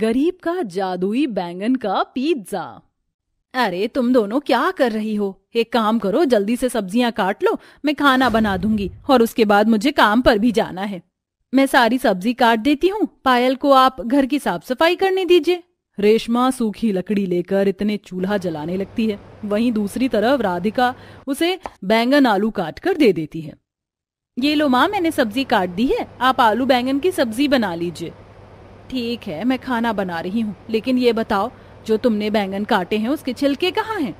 गरीब का जादुई बैंगन का पिज्जा अरे तुम दोनों क्या कर रही हो एक काम करो जल्दी से सब्जियां काट लो मैं खाना बना दूंगी और उसके बाद मुझे काम पर भी जाना है मैं सारी सब्जी काट देती हूँ पायल को आप घर की साफ सफाई करने दीजिए रेशमा सूखी लकड़ी लेकर इतने चूल्हा जलाने लगती है वहीं दूसरी तरफ राधिका उसे बैंगन आलू काट कर दे देती है ये लो माँ मैंने सब्जी काट दी है आप आलू बैंगन की सब्जी बना लीजिए ठीक है मैं खाना बना रही हूँ लेकिन ये बताओ जो तुमने बैंगन काटे हैं उसके छिलके कहाँ हैं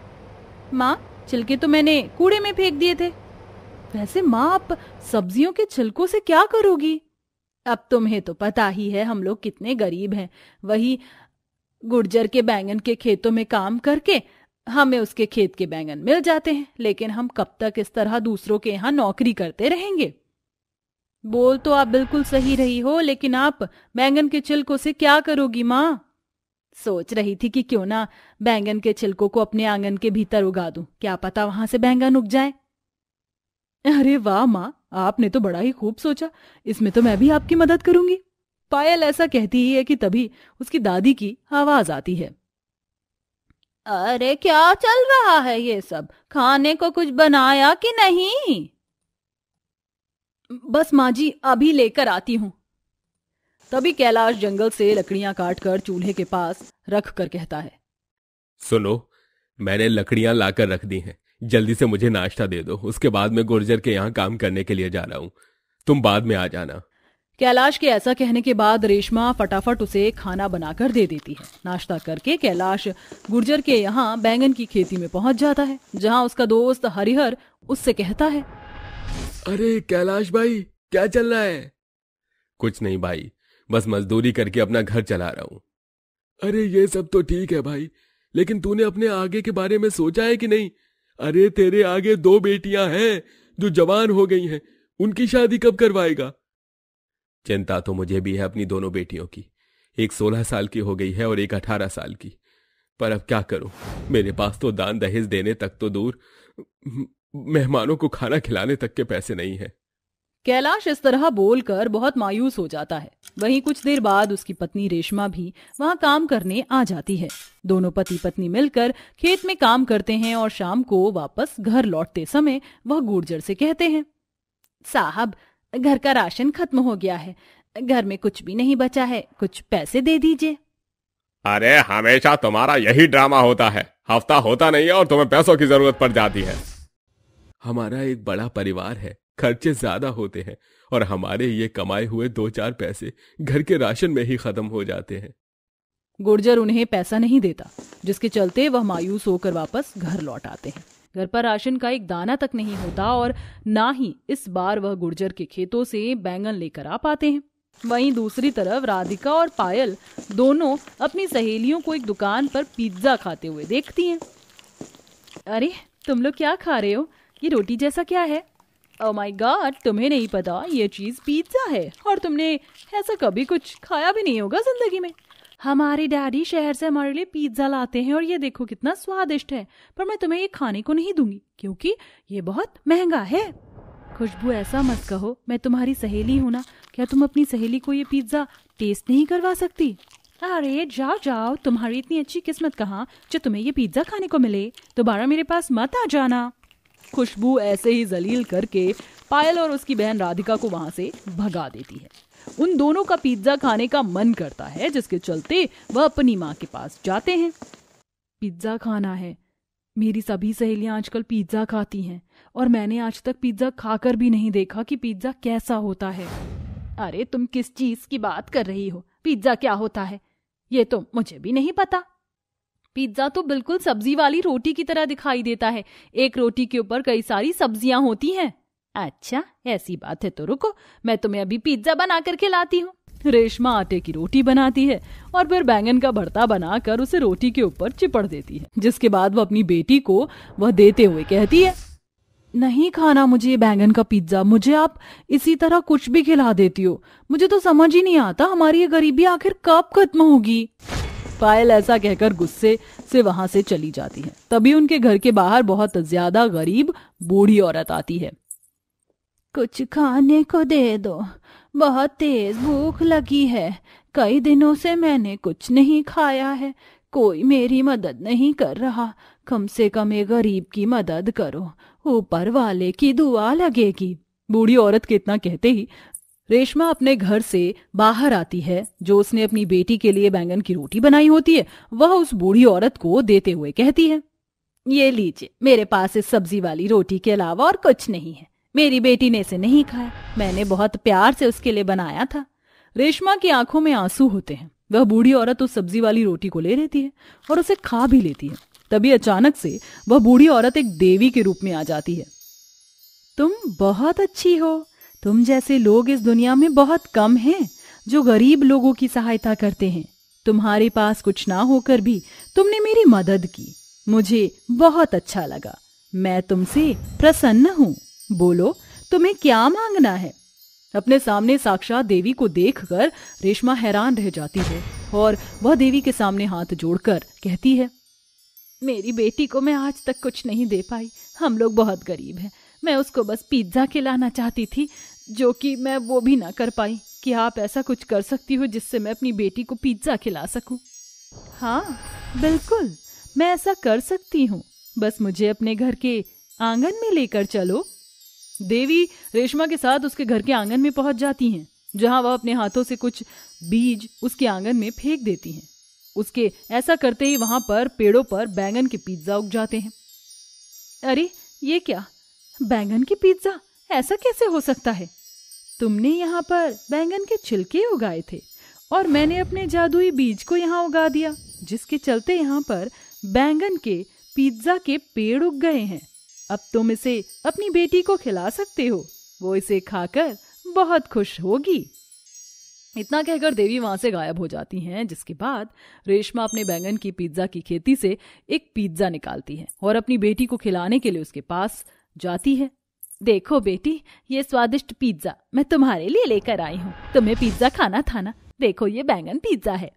माँ छिलके तो मैंने कूड़े में फेंक दिए थे वैसे माँ आप सब्जियों के छिलकों से क्या करोगी अब तुम्हें तो पता ही है हम लोग कितने गरीब हैं वही गुर्जर के बैंगन के खेतों में काम करके हमें उसके खेत के बैंगन मिल जाते हैं लेकिन हम कब तक इस तरह दूसरों के यहाँ नौकरी करते रहेंगे बोल तो आप बिल्कुल सही रही हो लेकिन आप बैंगन के छिलकों से क्या करोगी माँ सोच रही थी कि क्यों ना बैंगन के छिलकों को अपने आंगन के भीतर उगा दूं क्या पता वहां से बैंगन उग जाए अरे वाह माँ आपने तो बड़ा ही खूब सोचा इसमें तो मैं भी आपकी मदद करूंगी पायल ऐसा कहती ही है कि तभी उसकी दादी की आवाज आती है अरे क्या चल रहा है ये सब खाने को कुछ बनाया कि नहीं बस माँ जी अभी लेकर आती हूँ तभी कैलाश जंगल से लकड़ियां काटकर चूल्हे के पास रख कर कहता है सुनो मैंने लकड़ियां लाकर रख दी हैं जल्दी से मुझे नाश्ता दे दो उसके बाद मैं गुर्जर के यहाँ काम करने के लिए जा रहा हूँ तुम बाद में आ जाना कैलाश के ऐसा कहने के बाद रेशमा फटाफट उसे खाना बनाकर दे देती है नाश्ता करके कैलाश गुर्जर के यहाँ बैंगन की खेती में पहुंच जाता है जहाँ उसका दोस्त हरिहर उससे कहता है अरे कैलाश भाई क्या चल रहा है कुछ नहीं भाई बस मजदूरी करके अपना घर चला रहा हूं अरे ये सब तो ठीक है भाई लेकिन तूने अपने आगे के बारे में सोचा है कि नहीं अरे तेरे आगे दो बेटियां हैं जो जवान हो गई हैं उनकी शादी कब करवाएगा चिंता तो मुझे भी है अपनी दोनों बेटियों की एक सोलह साल की हो गई है और एक अठारह साल की पर अब क्या करूं मेरे पास तो दान दहेज देने तक तो दूर मेहमानों को खाना खिलाने तक के पैसे नहीं है कैलाश इस तरह बोलकर बहुत मायूस हो जाता है वहीं कुछ देर बाद उसकी पत्नी रेशमा भी वहाँ काम करने आ जाती है दोनों पति पत्नी मिलकर खेत में काम करते हैं और शाम को वापस घर लौटते समय वह गुर्जर से कहते हैं साहब घर का राशन खत्म हो गया है घर में कुछ भी नहीं बचा है कुछ पैसे दे दीजिए अरे हमेशा तुम्हारा यही ड्रामा होता है हफ्ता होता नहीं है और तुम्हें पैसों की जरूरत पड़ जाती है हमारा एक बड़ा परिवार है खर्चे ज्यादा होते हैं और हमारे ये कमाए हुए दो चार पैसे घर के राशन में ही खत्म हो जाते हैं गुर्जर उन्हें पैसा नहीं देता जिसके चलते वह मायूस होकर वापस घर लौट आते हैं घर पर राशन का एक दाना तक नहीं होता और ना ही इस बार वह गुर्जर के खेतों से बैंगन लेकर आ पाते हैं वहीं दूसरी तरफ राधिका और पायल दोनों अपनी सहेलियों को एक दुकान पर पिज्जा खाते हुए देखती हैं अरे तुम लोग क्या खा रहे हो ये रोटी जैसा क्या है ओ माय गॉड तुम्हें नहीं पता ये चीज़ पिज्ज़ा है और तुमने ऐसा कभी कुछ खाया भी नहीं होगा ज़िंदगी में हमारे डैडी शहर से हमारे लिए पिज्ज़ा लाते हैं और ये देखो कितना स्वादिष्ट है पर मैं तुम्हें ये खाने को नहीं दूंगी क्योंकि ये बहुत महंगा है खुशबू ऐसा मत कहो मैं तुम्हारी सहेली हूँ ना क्या तुम अपनी सहेली को ये पिज्ज़ा टेस्ट नहीं करवा सकती अरे जाओ जाओ तुम्हारी इतनी अच्छी किस्मत कहाँ जो तुम्हें ये पिज्ज़ा खाने को मिले दोबारा मेरे पास मत आ जाना खुशबू ऐसे ही जलील करके पायल और उसकी बहन राधिका को वहां से भगा देती है उन दोनों का पिज्जा खाने का मन करता है जिसके चलते वह अपनी माँ के पास जाते हैं पिज्जा खाना है मेरी सभी सहेलियां आजकल पिज्जा खाती हैं और मैंने आज तक पिज्जा खाकर भी नहीं देखा कि पिज्जा कैसा होता है अरे तुम किस चीज की बात कर रही हो पिज्जा क्या होता है ये तो मुझे भी नहीं पता पिज्ज़ा तो बिल्कुल सब्जी वाली रोटी की तरह दिखाई देता है एक रोटी के ऊपर कई सारी सब्जियां होती हैं अच्छा ऐसी बात है तो रुको मैं तुम्हें अभी पिज्ज़ा बना कर खिलाती हूँ रेशमा आटे की रोटी बनाती है और फिर बैंगन का भरता बनाकर उसे रोटी के ऊपर चिपड़ देती है जिसके बाद वो अपनी बेटी को वह देते हुए कहती है नहीं खाना मुझे बैंगन का पिज्जा मुझे आप इसी तरह कुछ भी खिला देती हो मुझे तो समझ ही नहीं आता हमारी ये गरीबी आखिर कब खत्म होगी पायल ऐसा कहकर गुस्से से वहां से चली जाती है तभी उनके घर के बाहर बहुत ज्यादा गरीब बूढ़ी औरत आती है कुछ खाने को दे दो बहुत तेज भूख लगी है कई दिनों से मैंने कुछ नहीं खाया है कोई मेरी मदद नहीं कर रहा कम से कम एक गरीब की मदद करो ऊपर वाले की दुआ लगेगी बूढ़ी औरत के इतना कहते ही रेशमा अपने घर से बाहर आती है जो उसने अपनी बेटी के लिए बैंगन की रोटी बनाई होती है वह उस बूढ़ी औरत को देते हुए कहती है ये लीजिए मेरे पास इस सब्जी वाली रोटी के अलावा और कुछ नहीं है मेरी बेटी ने इसे नहीं खाया मैंने बहुत प्यार से उसके लिए बनाया था रेशमा की आंखों में आंसू होते हैं वह बूढ़ी औरत उस सब्जी वाली रोटी को ले लेती है और उसे खा भी लेती है तभी अचानक से वह बूढ़ी औरत एक देवी के रूप में आ जाती है तुम बहुत अच्छी हो तुम जैसे लोग इस दुनिया में बहुत कम हैं जो गरीब लोगों की सहायता करते हैं तुम्हारे पास कुछ ना होकर भी तुमने मेरी मदद की मुझे बहुत अच्छा लगा मैं तुमसे प्रसन्न हूँ बोलो तुम्हें क्या मांगना है अपने सामने साक्षात देवी को देखकर रेशमा हैरान रह जाती है और वह देवी के सामने हाथ जोड़कर कहती है मेरी बेटी को मैं आज तक कुछ नहीं दे पाई हम लोग बहुत गरीब हैं मैं उसको बस पिज्ज़ा खिलाना चाहती थी जो कि मैं वो भी ना कर पाई कि आप ऐसा कुछ कर सकती हो जिससे मैं अपनी बेटी को पिज्ज़ा खिला सकूं। हाँ बिल्कुल मैं ऐसा कर सकती हूँ बस मुझे अपने घर के आंगन में लेकर चलो देवी रेशमा के साथ उसके घर के आंगन में पहुंच जाती हैं जहाँ वह अपने हाथों से कुछ बीज उसके आंगन में फेंक देती हैं उसके ऐसा करते ही वहां पर पेड़ों पर बैंगन के पिज्ज़ा उग जाते हैं अरे ये क्या बैंगन की पिज्ज़ा ऐसा कैसे हो सकता है तुमने यहाँ पर बैंगन के छिलके उगाए थे और मैंने अपने जादुई बीज को यहाँ उगा दिया जिसके चलते यहाँ पर बैंगन के पिज्जा के पेड़ उग गए हैं अब तुम इसे अपनी बेटी को खिला सकते हो वो इसे खाकर बहुत खुश होगी इतना कहकर देवी वहां से गायब हो जाती हैं जिसके बाद रेशमा अपने बैंगन की पिज्जा की खेती से एक पिज्जा निकालती है और अपनी बेटी को खिलाने के लिए उसके पास जाती है देखो बेटी ये स्वादिष्ट पिज्जा मैं तुम्हारे लिए लेकर आई हूँ तुम्हें पिज्जा खाना था ना देखो ये बैंगन पिज्जा है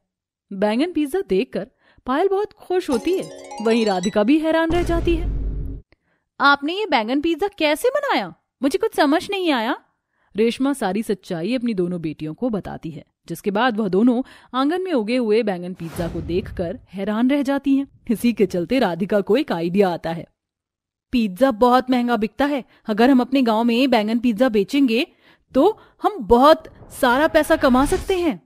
बैंगन पिज्जा देखकर पायल बहुत खुश होती है वहीं राधिका भी हैरान रह जाती है आपने ये बैंगन पिज्जा कैसे बनाया मुझे कुछ समझ नहीं आया रेशमा सारी सच्चाई अपनी दोनों बेटियों को बताती है जिसके बाद वह दोनों आंगन में उगे हुए बैंगन पिज्जा को देखकर हैरान रह जाती हैं। इसी के चलते राधिका को एक आइडिया आता है पिज्जा बहुत महंगा बिकता है अगर हम अपने गांव में बैंगन पिज्जा बेचेंगे तो हम बहुत सारा पैसा कमा सकते हैं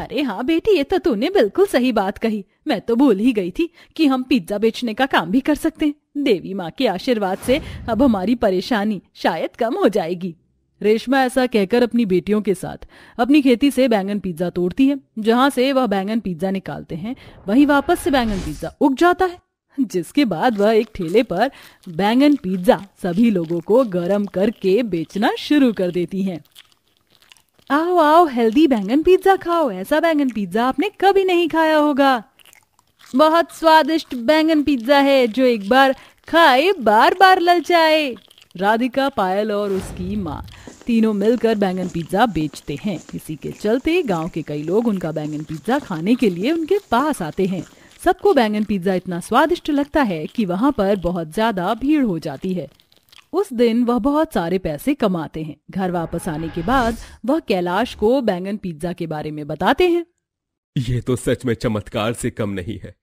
अरे हाँ बेटी ये तो तूने बिल्कुल सही बात कही मैं तो भूल ही गई थी कि हम पिज्जा बेचने का काम भी कर सकते हैं देवी माँ के आशीर्वाद से अब हमारी परेशानी शायद कम हो जाएगी रेशमा ऐसा कहकर अपनी बेटियों के साथ अपनी खेती से बैंगन पिज्जा तोड़ती है जहाँ से वह बैंगन पिज्जा निकालते हैं वहीं वापस से बैंगन पिज्जा उग जाता है जिसके बाद वह एक ठेले पर बैंगन पिज्जा सभी लोगों को गरम करके बेचना शुरू कर देती हैं। आओ आओ हेल्दी बैंगन पिज्जा खाओ ऐसा बैंगन पिज्जा आपने कभी नहीं खाया होगा बहुत स्वादिष्ट बैंगन पिज्जा है जो एक बार खाए बार बार ललचाए राधिका पायल और उसकी माँ तीनों मिलकर बैंगन पिज्जा बेचते हैं इसी के चलते गांव के कई लोग उनका बैंगन पिज्जा खाने के लिए उनके पास आते हैं सबको बैंगन पिज्जा इतना स्वादिष्ट लगता है कि वहाँ पर बहुत ज्यादा भीड़ हो जाती है उस दिन वह बहुत सारे पैसे कमाते हैं घर वापस आने के बाद वह कैलाश को बैंगन पिज्जा के बारे में बताते हैं ये तो सच में चमत्कार से कम नहीं है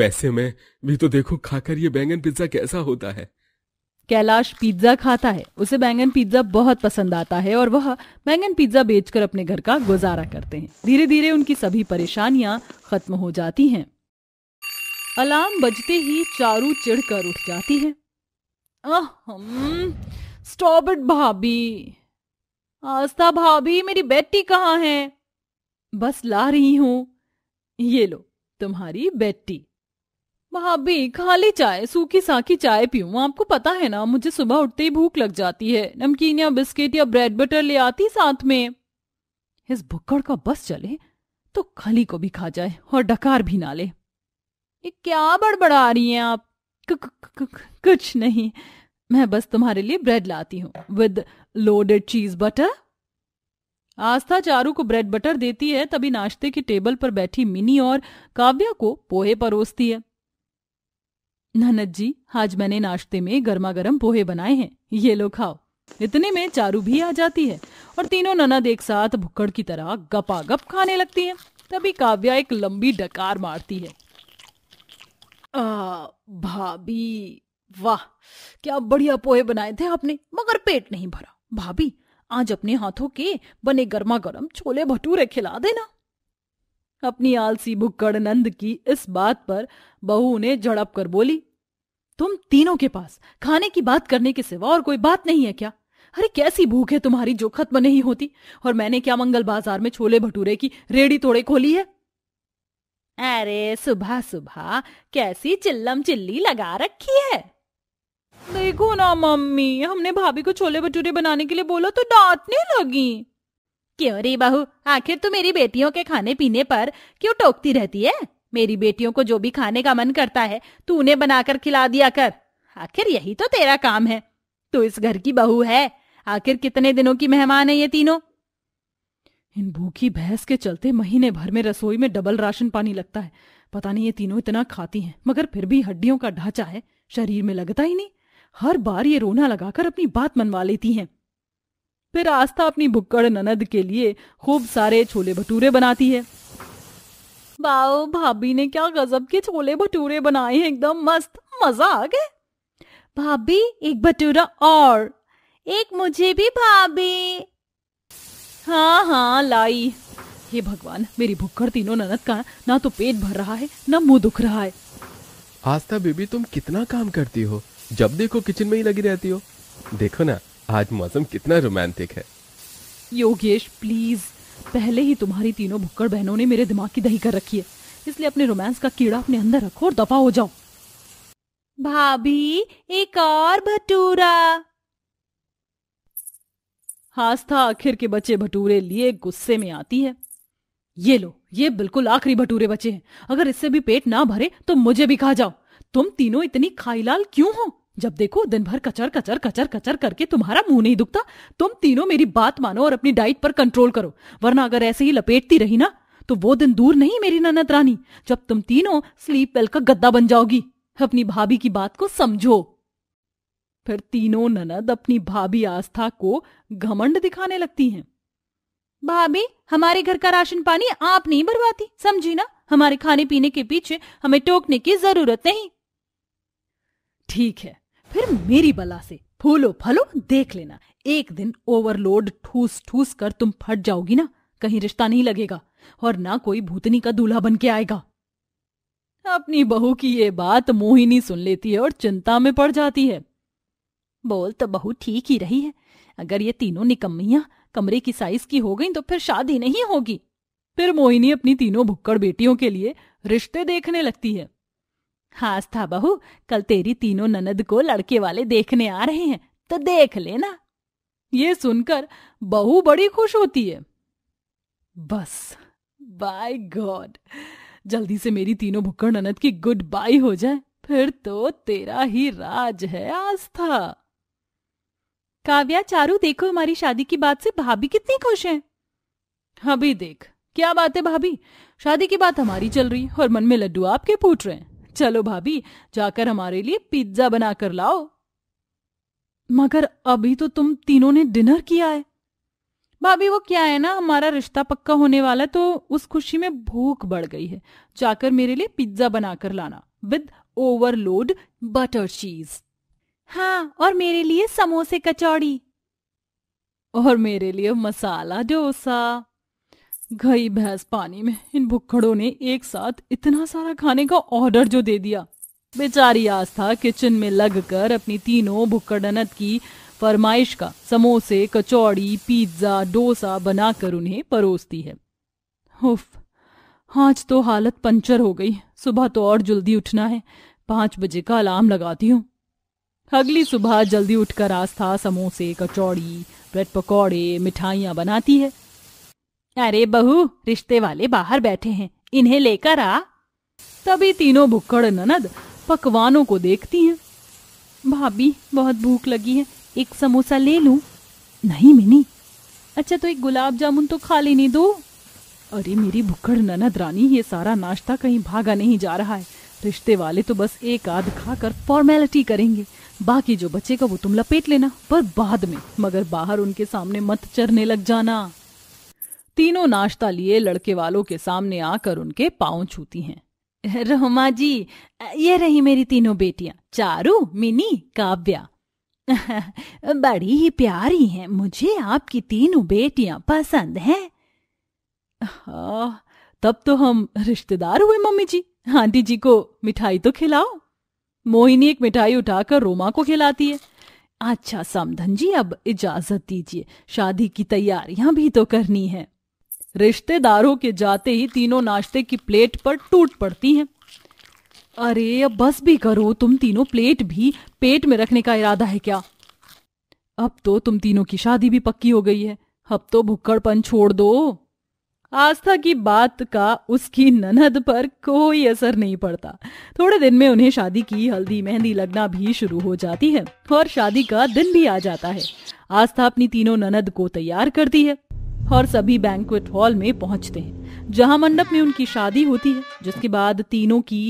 वैसे मैं भी तो देखो खाकर ये बैंगन पिज्जा कैसा होता है कैलाश पिज्जा खाता है उसे बैंगन पिज्जा बहुत पसंद आता है और वह बैंगन पिज्जा बेचकर अपने घर का गुजारा करते हैं धीरे धीरे उनकी सभी परेशानियां खत्म हो जाती हैं अलार्म बजते ही चारू चिढ़कर उठ जाती है स्टॉप इट भाभी आस्था भाभी मेरी बेटी कहाँ है बस ला रही हूं ये लो तुम्हारी बेटी भाभी खाली चाय सूखी साकी चाय पीऊं आपको पता है ना मुझे सुबह उठते ही भूख लग जाती है नमकीन या बिस्किट या ब्रेड बटर ले आती साथ में इस भुक्कड़ का बस चले तो खली को भी खा जाए और डकार भी ना ले ये क्या बड़बड़ा रही हैं आप कुछ नहीं मैं बस तुम्हारे लिए ब्रेड लाती हूँ with loaded cheese butter Aastha Charu को ब्रेड बटर देती है तभी नाश्ते की टेबल पर बैठी मिनी और काव्या को पोहे परोसती है ननद जी आज मैंने नाश्ते में गर्मा गर्म पोहे बनाए हैं ये लो खाओ इतने में चारू भी आ जाती है और तीनों ननद एक साथ भुक्कड़ की तरह गपागप खाने लगती है तभी काव्या एक लंबी डकार मारती है भाभी वाह क्या बढ़िया पोहे बनाए थे आपने मगर पेट नहीं भरा भाभी आज अपने हाथों के बने गर्मा गर्म छोले भटूरे खिला देना अपनी आलसी भुक्कड़ नंद की इस बात पर बहू ने झड़प कर बोली तुम तीनों के पास खाने की बात करने के सिवा और कोई बात नहीं है क्या अरे कैसी भूख है तुम्हारी जो खत्म नहीं होती और मैंने क्या मंगल बाजार में छोले भटूरे की रेडी तोड़े खोली है अरे सुबह सुबह कैसी चिल्लम चिल्ली लगा रखी है देखो ना मम्मी हमने भाभी को छोले भटूरे बनाने के लिए बोला तो डांटने लगी क्यों रे बहू आखिर तू मेरी बेटियों के खाने पीने पर क्यों टोकती रहती है मेरी बेटियों को जो भी खाने का मन करता है तू उन्हें बनाकर खिला दिया कर आखिर यही तो तेरा काम है तू इस घर की बहू है आखिर कितने दिनों की मेहमान है ये तीनों इन भूखी भैंस के चलते महीने भर में रसोई में डबल राशन पानी लगता है पता नहीं ये तीनों इतना खाती हैं मगर फिर भी हड्डियों का ढांचा है शरीर में लगता ही नहीं हर बार ये रोना लगाकर अपनी बात मनवा लेती हैं फिर आस्था अपनी भुक्कड़ ननद के लिए खूब सारे छोले भटूरे बनाती है बाओ भाभी ने क्या गजब के छोले भटूरे बनाए हैं एकदम मस्त मजा आ गया भाभी एक भटूरा और एक मुझे भी भाभी हाँ हाँ लाई हे भगवान मेरी भुक्कर तीनों ननद का ना तो पेट भर रहा है ना मुंह दुख रहा है आस्था बेबी तुम कितना काम करती हो जब देखो किचन में ही लगी रहती हो देखो ना आज मौसम कितना रोमांटिक है योगेश प्लीज पहले ही तुम्हारी तीनों भुक्कर बहनों ने मेरे दिमाग की दही कर रखी है इसलिए अपने रोमांस का कीड़ा अपने अंदर रखो और दफा हो जाओ भाभी एक और भटूरा आस्था आखिर के बचे भटूरे लिए गुस्से में आती है ये लो ये बिल्कुल आखिरी भटूरे बचे हैं अगर इससे भी पेट ना भरे तो मुझे भी खा जाओ तुम तीनों इतनी खाईलाल क्यों हो जब देखो दिन भर कचर कचर कचर कचर करके तुम्हारा मुंह नहीं दुखता तुम तीनों मेरी बात मानो और अपनी डाइट पर कंट्रोल करो वरना अगर ऐसे ही लपेटती रही ना तो वो दिन दूर नहीं मेरी ननद रानी जब तुम तीनों स्लीप वेल का गद्दा बन जाओगी अपनी भाभी की बात को समझो फिर तीनों ननद अपनी भाभी आस्था को घमंड दिखाने लगती हैं। भाभी हमारे घर का राशन पानी आप नहीं भरवाती समझी ना हमारे खाने पीने के पीछे हमें टोकने की जरूरत नहीं ठीक है फिर मेरी बला से फूलो फलो देख लेना एक दिन ओवरलोड ठूस ठूस कर तुम फट जाओगी ना कहीं रिश्ता नहीं लगेगा और ना कोई भूतनी का दूल्हा बन के आएगा अपनी बहू की ये बात मोहिनी सुन लेती है और चिंता में पड़ जाती है बोल तो बहू ठीक ही रही है अगर ये तीनों निकम्मिया कमरे की साइज की हो गई तो फिर शादी नहीं होगी फिर मोहिनी अपनी तीनों भुक्कड़ बेटियों के लिए रिश्ते देखने लगती है हाँ आस्था बहू कल तेरी तीनों ननद को लड़के वाले देखने आ रहे हैं तो देख लेना ये सुनकर बहू बड़ी खुश होती है बस बाय गॉड जल्दी से मेरी तीनों भुक्कड़ ननद की गुड बाय हो जाए फिर तो तेरा ही राज है आस्था काव्या चारू देखो हमारी शादी की बात से भाभी कितनी खुश हैं अभी देख क्या बात है भाभी शादी की बात हमारी चल रही और मन में लड्डू आपके फूट रहे हैं चलो भाभी जाकर हमारे लिए पिज्जा बना कर लाओ मगर अभी तो तुम तीनों ने डिनर किया है भाभी वो क्या है ना हमारा रिश्ता पक्का होने वाला तो उस खुशी में भूख बढ़ गई है जाकर मेरे लिए पिज्जा बनाकर लाना विद ओवरलोड बटर चीज़ हाँ और मेरे लिए समोसे कचौड़ी और मेरे लिए मसाला डोसा गई भैंस पानी में इन भुक्खड़ों ने एक साथ इतना सारा खाने का ऑर्डर जो दे दिया बेचारी आस्था किचन में लगकर अपनी तीनों भुक्कड़नत की फरमाइश का समोसे कचौड़ी पिज्ज़ा डोसा बनाकर उन्हें परोसती है उफ आज तो हालत पंचर हो गई सुबह तो और जल्दी उठना है पांच बजे का अलार्म लगाती हूँ अगली सुबह जल्दी उठकर आस्था समोसे कचौड़ी ब्रेड पकौड़े मिठाइयाँ बनाती है अरे बहू रिश्ते वाले बाहर बैठे हैं इन्हें लेकर आ तभी तीनों भुक्कड़ ननद पकवानों को देखती हैं भाभी बहुत भूख लगी है एक समोसा ले लूं नहीं मिनी अच्छा तो एक गुलाब जामुन तो खा लेने दो अरे मेरी भुक्कड़ ननद रानी ये सारा नाश्ता कहीं भागा नहीं जा रहा है रिश्ते वाले तो बस एक आध खाकर फॉर्मेलिटी करेंगे बाकी जो बचेगा वो तुम लपेट लेना पर बाद में मगर बाहर उनके सामने मत चरने लग जाना तीनों नाश्ता लिए लड़के वालों के सामने आकर उनके पाव छूती हैं रोमा जी ये रही मेरी तीनों बेटियां चारू मिनी काव्या बड़ी ही प्यारी हैं मुझे आपकी तीनों बेटियां पसंद हैं हाँ, तब तो हम रिश्तेदार हुए मम्मी जी आंटी जी को मिठाई तो खिलाओ मोहिनी एक मिठाई उठाकर रोमा को खिलाती है अच्छा समधन जी अब इजाजत दीजिए शादी की तैयारियां भी तो करनी है रिश्तेदारों के जाते ही तीनों नाश्ते की प्लेट पर टूट पड़ती हैं अरे अब बस भी करो तुम तीनों प्लेट भी पेट में रखने का इरादा है क्या अब तो तुम तीनों की शादी भी पक्की हो गई है अब तो भुक्कड़पन छोड़ दो आस्था की बात का उसकी ननद पर कोई असर नहीं पड़ता थोड़े दिन में उन्हें शादी की हल्दी मेहंदी लगना भी शुरू हो जाती है और शादी का दिन भी आ जाता है आस्था अपनी तीनों ननद को तैयार करती है और सभी बैंकुट हॉल में पहुंचते हैं जहां मंडप में उनकी शादी होती है जिसके बाद तीनों की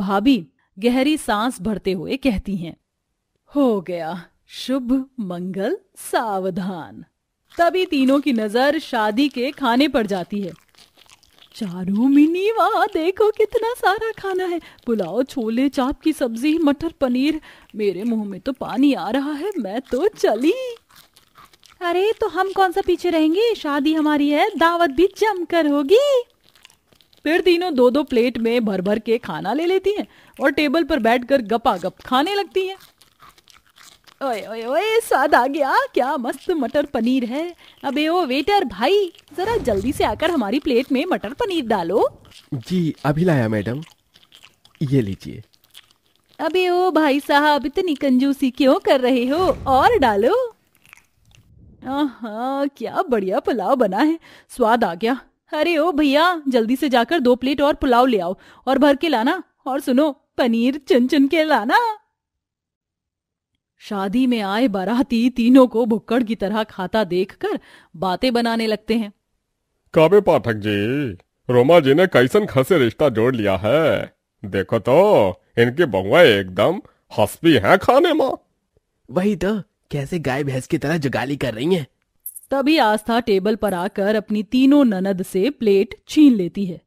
भाभी गहरी सांस भरते हुए कहती हैं हो गया शुभ मंगल सावधान तभी तीनों की नजर शादी के खाने पर जाती है चारू मिनी वाह देखो कितना सारा खाना है पुलाव छोले चाप की सब्जी मटर पनीर मेरे मुंह में तो पानी आ रहा है मैं तो चली अरे तो हम कौन सा पीछे रहेंगे शादी हमारी है दावत भी जमकर होगी फिर तीनों दो दो प्लेट में भर भर के खाना ले लेती हैं और टेबल पर बैठकर गपा गप खाने लगती हैं ओए ओए ओए स्वाद आ गया क्या मस्त मटर पनीर है अबे ओ वेटर भाई जरा जल्दी से आकर हमारी प्लेट में मटर पनीर डालो जी अभी लाया मैडम ये लीजिए अबे ओ भाई साहब इतनी कंजूसी क्यों कर रहे हो और डालो आहा क्या बढ़िया पुलाव बना है स्वाद आ गया अरे ओ भैया जल्दी से जाकर दो प्लेट और पुलाव ले आओ और भर के लाना और सुनो पनीर चुन चुन के लाना शादी में आए बाराती तीनों को भुक्कड़ की तरह खाता देखकर बातें बनाने लगते हैं काबे पाठक जी रोमा जी ने कैसन खसे रिश्ता जोड़ लिया है देखो तो इनकी बहुआ एकदम हसपी है खाने माँ वही तो कैसे गाय भैंस की तरह जुगाली कर रही है तभी आस्था टेबल पर आकर अपनी तीनों ननद से प्लेट छीन लेती है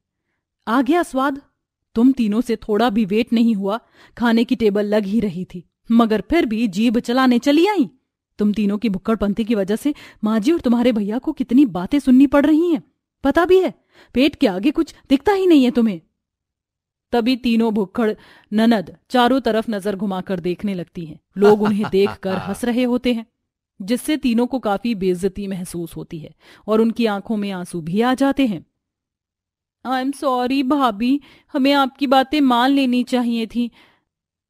आ गया स्वाद तुम तीनों से थोड़ा भी वेट नहीं हुआ खाने की टेबल लग ही रही थी मगर फिर भी जीभ चलाने चली आई तुम तीनों की भुक्कड़पंथी की वजह से माँ जी और तुम्हारे भैया को कितनी बातें सुननी पड़ रही हैं पता भी है पेट के आगे कुछ दिखता ही नहीं है तुम्हें तभी तीनों भुक्खड़ ननद चारों तरफ नजर घुमाकर देखने लगती हैं लोग उन्हें देखकर हंस रहे होते हैं जिससे तीनों को काफी बेइज्जती महसूस होती है और उनकी आंखों में आंसू भी आ जाते हैं आई एम सॉरी भाभी हमें आपकी बातें मान लेनी चाहिए थी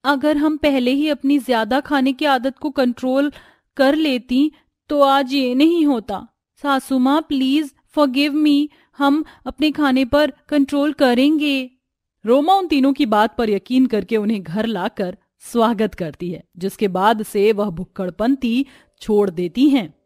अगर हम पहले ही अपनी ज्यादा खाने की आदत को कंट्रोल कर लेती तो आज ये नहीं होता सासू माँ प्लीज फॉरगिव मी हम अपने खाने पर कंट्रोल करेंगे रोमा उन तीनों की बात पर यकीन करके उन्हें घर लाकर स्वागत करती है जिसके बाद से वह भुक्कड़पंती छोड़ देती हैं